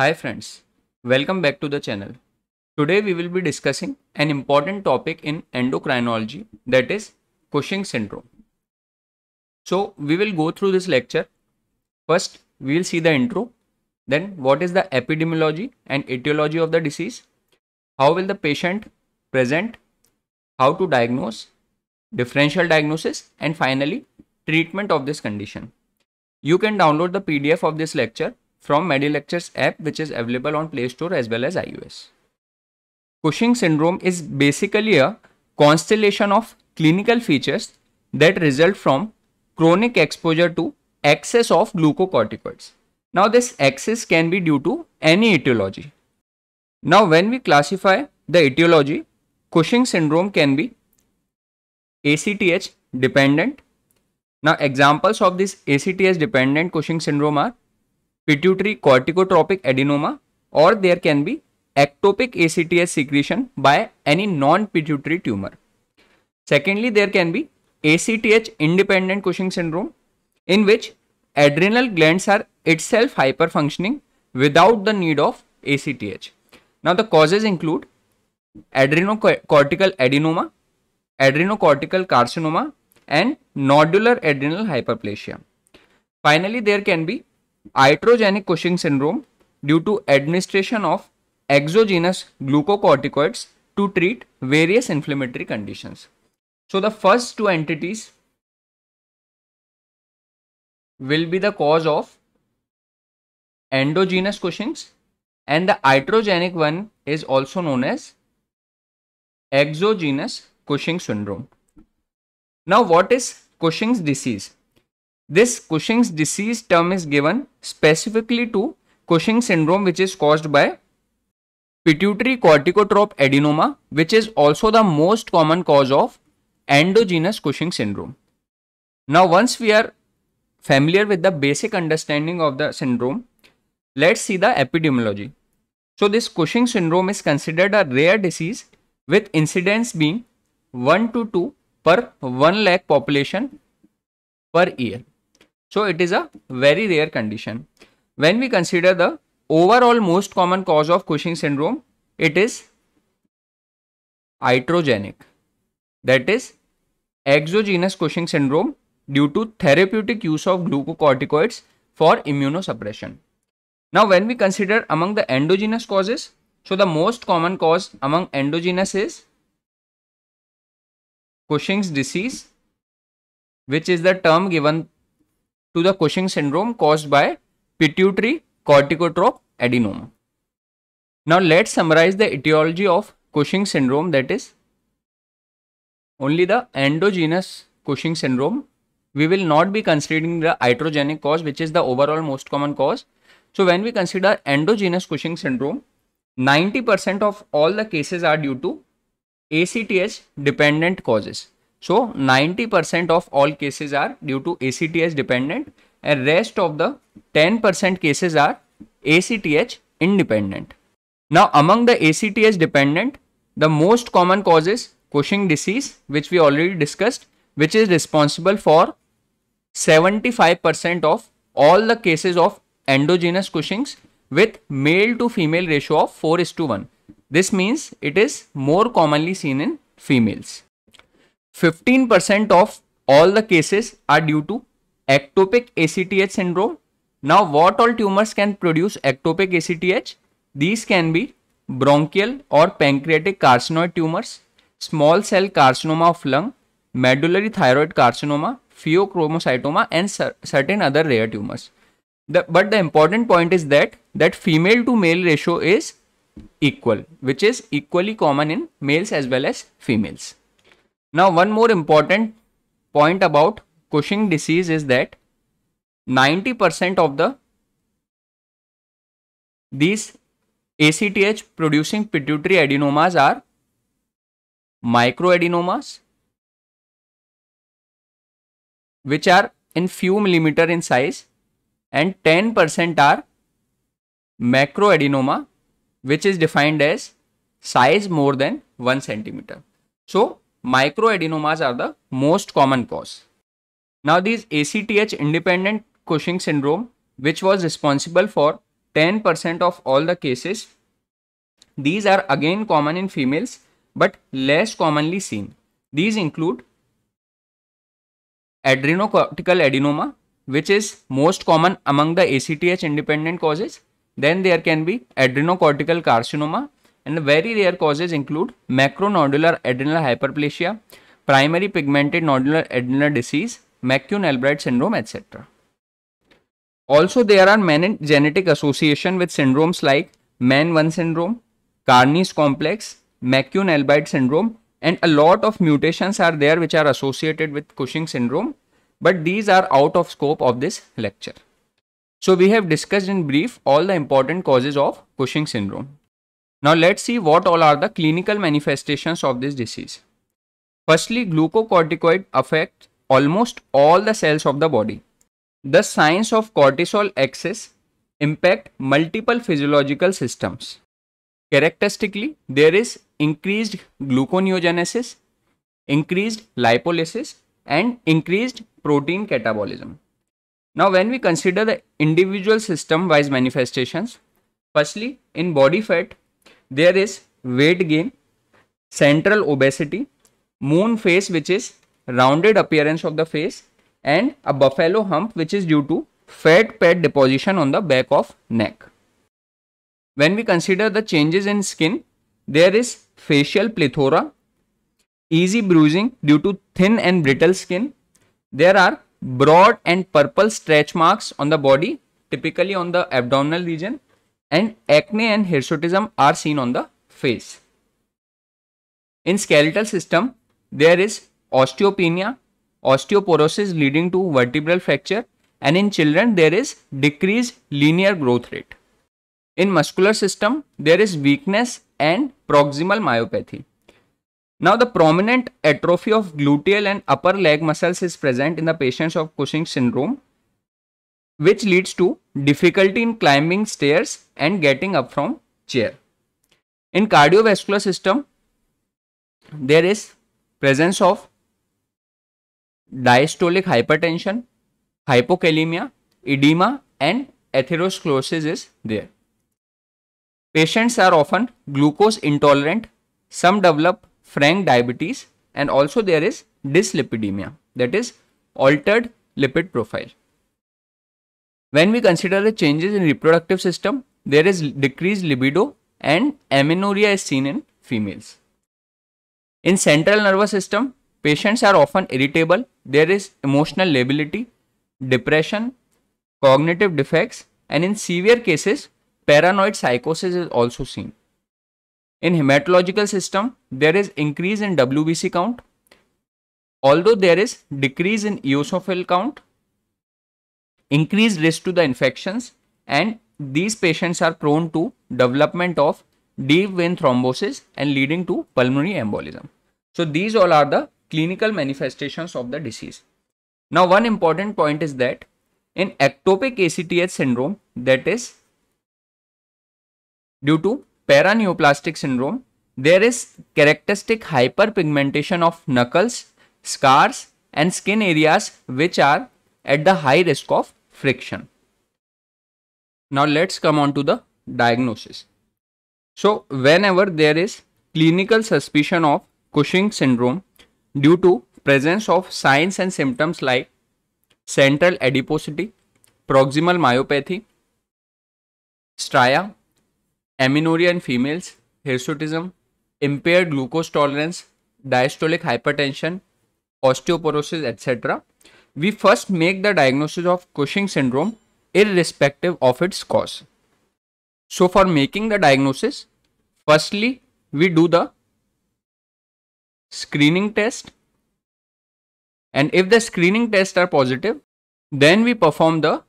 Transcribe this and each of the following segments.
Hi friends, welcome back to the channel. Today we will be discussing an important topic in endocrinology that is Cushing syndrome. So we will go through this lecture. First we will see the intro, then what is the epidemiology and etiology of the disease, how will the patient present, how to diagnose, differential diagnosis and finally treatment of this condition. You can download the PDF of this lecture from MediLectures app which is available on Play Store as well as iOS. Cushing syndrome is basically a constellation of clinical features that result from chronic exposure to excess of glucocorticoids. Now this excess can be due to any etiology. Now when we classify the etiology, Cushing syndrome can be ACTH dependent. Now examples of this ACTH dependent Cushing syndrome are pituitary corticotropic adenoma or there can be ectopic ACTH secretion by any non-pituitary tumor. Secondly, there can be ACTH independent Cushing syndrome in which adrenal glands are itself hyperfunctioning without the need of ACTH. Now the causes include adrenocortical adenoma, adrenocortical carcinoma and nodular adrenal hyperplasia. Finally, there can be iatrogenic Cushing syndrome due to administration of exogenous glucocorticoids to treat various inflammatory conditions. So the first two entities will be the cause of endogenous Cushing's and the iatrogenic one is also known as exogenous Cushing syndrome. Now what is Cushing's disease? This Cushing's disease term is given specifically to Cushing syndrome which is caused by pituitary corticotrope adenoma which is also the most common cause of endogenous Cushing syndrome. Now once we are familiar with the basic understanding of the syndrome, let's see the epidemiology. So this Cushing syndrome is considered a rare disease with incidence being 1 to 2 per 1 lakh population per year. So it is a very rare condition. When we consider the overall most common cause of Cushing syndrome, it is iatrogenic. That is exogenous Cushing syndrome due to therapeutic use of glucocorticoids for immunosuppression. Now when we consider among the endogenous causes, so the most common cause among endogenous is Cushing's disease, which is the term given to the Cushing syndrome caused by pituitary corticotrope adenoma. Now let's summarize the etiology of Cushing syndrome that is only the endogenous Cushing syndrome. We will not be considering the iatrogenic cause which is the overall most common cause. So when we consider endogenous Cushing syndrome, 90% of all the cases are due to ACTH dependent causes. So 90% of all cases are due to ACTH dependent and rest of the 10% cases are ACTH independent. Now among the ACTH dependent, the most common cause is Cushing disease which we already discussed which is responsible for 75% of all the cases of endogenous Cushing's with male to female ratio of 4 is to 1. This means it is more commonly seen in females. 15% of all the cases are due to ectopic ACTH syndrome. Now, what all tumors can produce ectopic ACTH? These can be bronchial or pancreatic carcinoid tumors, small cell carcinoma of lung, medullary thyroid carcinoma, pheochromocytoma and certain other rare tumors. The, but the important point is that that female to male ratio is equal which is equally common in males as well as females. Now, one more important point about Cushing disease is that 90% of the these ACTH producing pituitary adenomas are microadenomas which are in few millimeter in size and 10% are macroadenoma which is defined as size more than 1 centimeter. So, microadenomas are the most common cause. Now these ACTH independent Cushing syndrome which was responsible for 10% of all the cases. These are again common in females but less commonly seen. These include adrenocortical adenoma which is most common among the ACTH independent causes. Then there can be adrenocortical carcinoma and the very rare causes include macronodular adrenal hyperplasia, primary pigmented nodular adrenal disease, McCune-Albright syndrome, etc. Also, there are many genetic association with syndromes like MAN1 syndrome, Carney's complex, McCune-Albright syndrome, and a lot of mutations are there which are associated with Cushing syndrome, but these are out of scope of this lecture. So we have discussed in brief all the important causes of Cushing syndrome. Now let's see what all are the clinical manifestations of this disease. Firstly, glucocorticoid affect almost all the cells of the body. The signs of cortisol excess impact multiple physiological systems. Characteristically, there is increased gluconeogenesis, increased lipolysis and increased protein catabolism. Now when we consider the individual system wise manifestations, firstly in body fat there is weight gain, central obesity, moon face which is rounded appearance of the face and a buffalo hump which is due to fat pad deposition on the back of neck. When we consider the changes in skin, there is facial plethora, easy bruising due to thin and brittle skin. There are broad and purple stretch marks on the body, typically on the abdominal region and acne and hirsutism are seen on the face. In skeletal system, there is osteopenia, osteoporosis leading to vertebral fracture and in children there is decreased linear growth rate. In muscular system, there is weakness and proximal myopathy. Now the prominent atrophy of gluteal and upper leg muscles is present in the patients of Cushing syndrome which leads to difficulty in climbing stairs and getting up from chair. In cardiovascular system, there is presence of diastolic hypertension, hypokalemia, edema and atherosclerosis is there. Patients are often glucose intolerant, some develop frank diabetes and also there is dyslipidemia that is altered lipid profile. When we consider the changes in reproductive system, there is decreased libido and amenorrhea is seen in females. In central nervous system, patients are often irritable. There is emotional lability, depression, cognitive defects and in severe cases, paranoid psychosis is also seen. In hematological system, there is increase in WBC count. Although there is decrease in eosinophil count increased risk to the infections and these patients are prone to development of deep vein thrombosis and leading to pulmonary embolism. So these all are the clinical manifestations of the disease. Now one important point is that in ectopic ACTH syndrome that is due to paraneoplastic syndrome there is characteristic hyperpigmentation of knuckles, scars and skin areas which are at the high risk of friction. Now let's come on to the diagnosis. So whenever there is clinical suspicion of Cushing syndrome due to presence of signs and symptoms like central adiposity, proximal myopathy, stria, amenorrhea in females, hirsutism, impaired glucose tolerance, diastolic hypertension, osteoporosis, etc we first make the diagnosis of Cushing syndrome irrespective of its cause. So for making the diagnosis, firstly we do the screening test and if the screening tests are positive, then we perform the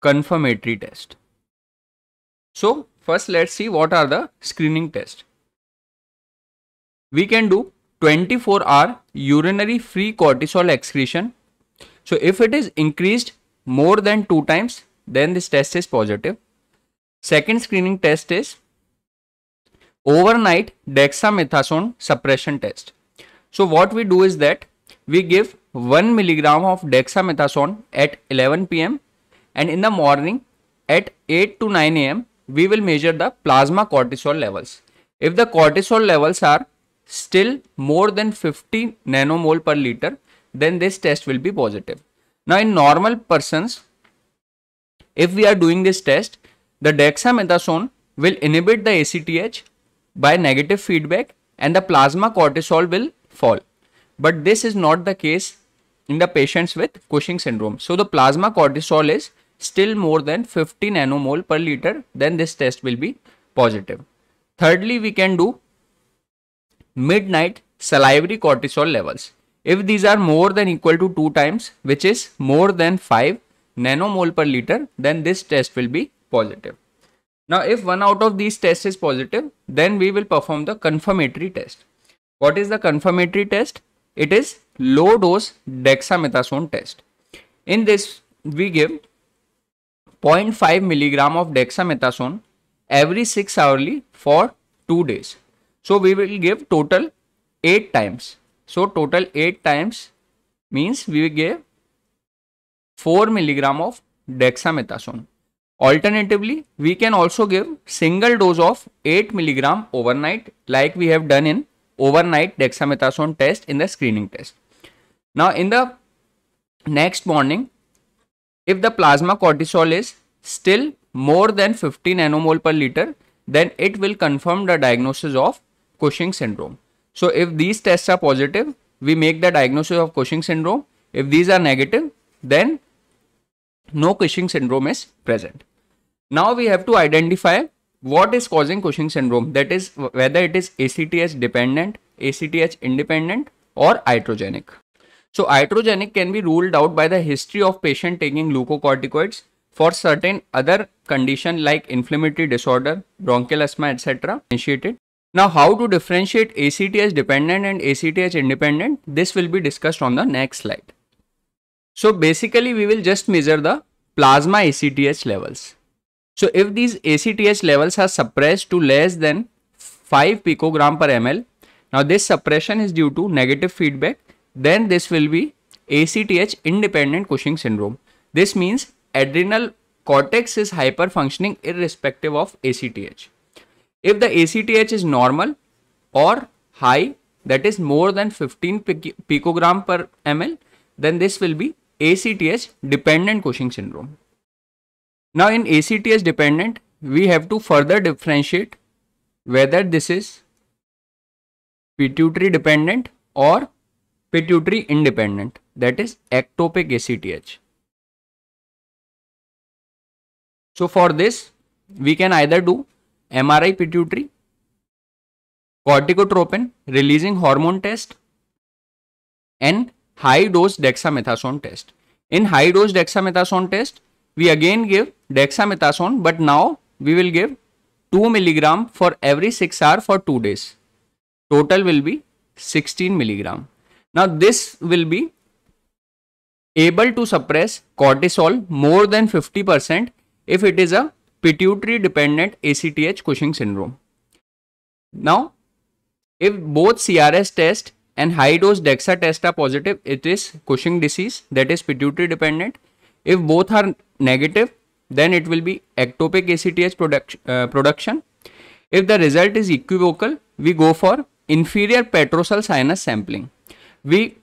confirmatory test. So first let's see what are the screening tests. We can do 24 are urinary free cortisol excretion. So if it is increased more than 2 times then this test is positive. Second screening test is overnight dexamethasone suppression test. So what we do is that we give 1 milligram of dexamethasone at 11 pm and in the morning at 8 to 9 am we will measure the plasma cortisol levels. If the cortisol levels are still more than 50 nanomole per liter, then this test will be positive. Now in normal persons, if we are doing this test, the dexamethasone will inhibit the ACTH by negative feedback and the plasma cortisol will fall. But this is not the case in the patients with Cushing syndrome. So the plasma cortisol is still more than 50 nanomole per liter, then this test will be positive. Thirdly, we can do midnight salivary cortisol levels. If these are more than equal to 2 times, which is more than 5 nanomole per liter, then this test will be positive. Now, if one out of these tests is positive, then we will perform the confirmatory test. What is the confirmatory test? It is low dose dexamethasone test. In this, we give 0.5 milligram of dexamethasone every 6 hourly for 2 days. So we will give total 8 times. So total 8 times means we give 4 milligram of dexamethasone. Alternatively, we can also give single dose of 8 milligram overnight like we have done in overnight dexamethasone test in the screening test. Now in the next morning, if the plasma cortisol is still more than 50 nanomole per liter, then it will confirm the diagnosis of Cushing syndrome. So if these tests are positive, we make the diagnosis of Cushing syndrome. If these are negative, then no Cushing syndrome is present. Now we have to identify what is causing Cushing syndrome that is whether it is ACTH dependent, ACTH independent or iatrogenic. So iatrogenic can be ruled out by the history of patient taking glucocorticoids for certain other condition like inflammatory disorder, bronchial asthma etc. initiated now how to differentiate ACTH dependent and ACTH independent, this will be discussed on the next slide. So basically we will just measure the plasma ACTH levels. So if these ACTH levels are suppressed to less than 5 picogram per ml, now this suppression is due to negative feedback, then this will be ACTH independent Cushing syndrome. This means adrenal cortex is hyperfunctioning irrespective of ACTH. If the ACTH is normal or high, that is more than 15 picogram per ml, then this will be ACTH dependent Cushing syndrome. Now in ACTH dependent, we have to further differentiate whether this is pituitary dependent or pituitary independent that is ectopic ACTH. So for this we can either do MRI pituitary, corticotropin releasing hormone test, and high dose dexamethasone test. In high dose dexamethasone test, we again give dexamethasone, but now we will give 2 milligram for every 6 hour for 2 days. Total will be 16 milligram. Now this will be able to suppress cortisol more than 50% if it is a pituitary dependent ACTH Cushing syndrome. Now, if both CRS test and high dose DEXA test are positive, it is Cushing disease that is pituitary dependent. If both are negative, then it will be ectopic ACTH product, uh, production. If the result is equivocal, we go for inferior petrosal sinus sampling. We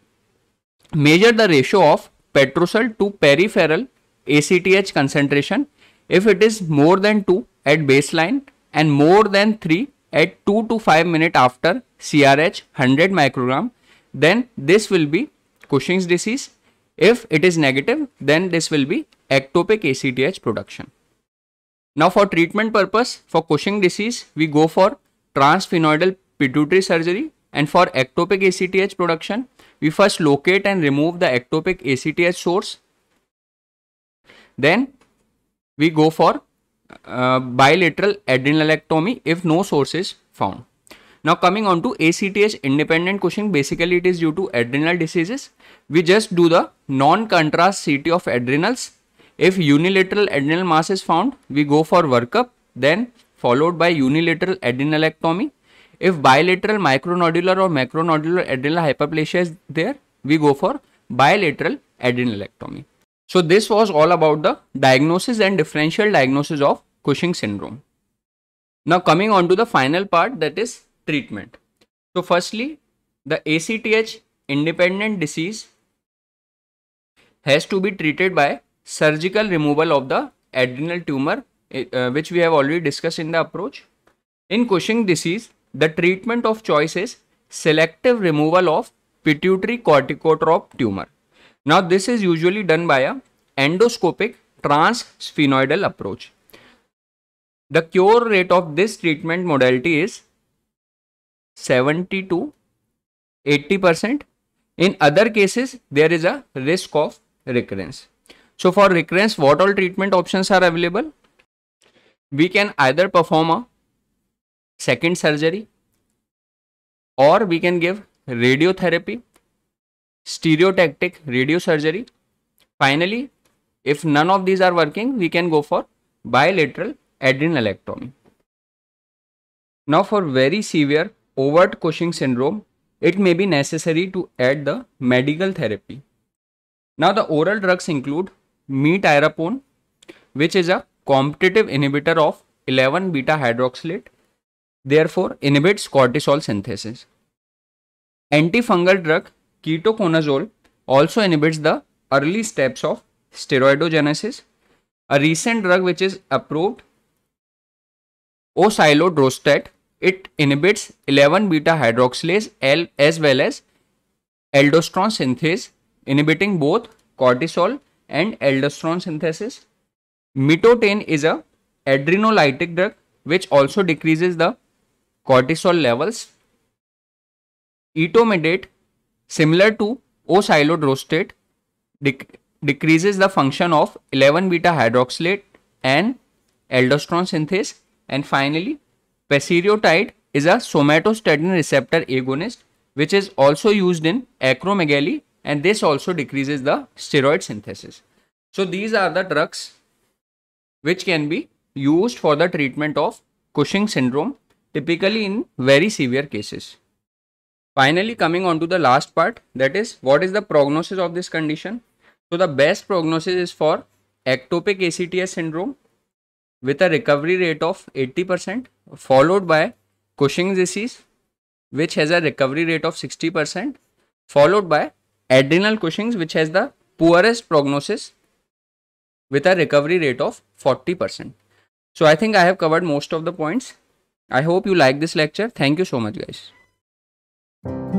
measure the ratio of petrosal to peripheral ACTH concentration if it is more than 2 at baseline and more than 3 at 2 to 5 minute after CRH 100 microgram then this will be Cushing's disease. If it is negative then this will be ectopic ACTH production. Now for treatment purpose for Cushing disease we go for transphenoidal pituitary surgery and for ectopic ACTH production we first locate and remove the ectopic ACTH source. Then we go for uh, bilateral adrenalectomy if no source is found. Now coming on to ACTH independent cushing, basically it is due to adrenal diseases. We just do the non-contrast CT of adrenals. If unilateral adrenal mass is found, we go for workup, then followed by unilateral adrenalectomy. If bilateral micronodular or macronodular adrenal hyperplasia is there, we go for bilateral adrenalectomy. So this was all about the diagnosis and differential diagnosis of Cushing syndrome. Now coming on to the final part that is treatment. So firstly, the ACTH independent disease has to be treated by surgical removal of the adrenal tumor eh, uh, which we have already discussed in the approach. In Cushing disease, the treatment of choice is selective removal of pituitary corticotrop tumor. Now this is usually done by a endoscopic transsphenoidal approach. The cure rate of this treatment modality is 70 to 80%. In other cases, there is a risk of recurrence. So for recurrence, what all treatment options are available? We can either perform a second surgery or we can give radiotherapy stereotactic radiosurgery. Finally, if none of these are working, we can go for bilateral adrenalectomy. Now for very severe overt Cushing syndrome, it may be necessary to add the medical therapy. Now the oral drugs include metirapone, which is a competitive inhibitor of 11 beta hydroxylate, therefore inhibits cortisol synthesis. Antifungal drug ketoconazole also inhibits the early steps of steroidogenesis. A recent drug which is approved, osilodrostat, it inhibits 11 beta hydroxylase L as well as aldosterone synthase, inhibiting both cortisol and aldosterone synthesis. Mitotane is a adrenolytic drug which also decreases the cortisol levels. Etomidate Similar to O-siloidrostate dec decreases the function of 11 beta hydroxylate and aldosterone synthase. And finally, pasireotide is a somatostatin receptor agonist which is also used in acromegaly and this also decreases the steroid synthesis. So these are the drugs which can be used for the treatment of Cushing syndrome typically in very severe cases. Finally, coming on to the last part, that is, what is the prognosis of this condition? So, the best prognosis is for ectopic ACTS syndrome with a recovery rate of 80%, followed by Cushing's disease, which has a recovery rate of 60%, followed by adrenal Cushing's, which has the poorest prognosis with a recovery rate of 40%. So, I think I have covered most of the points. I hope you like this lecture. Thank you so much, guys thank you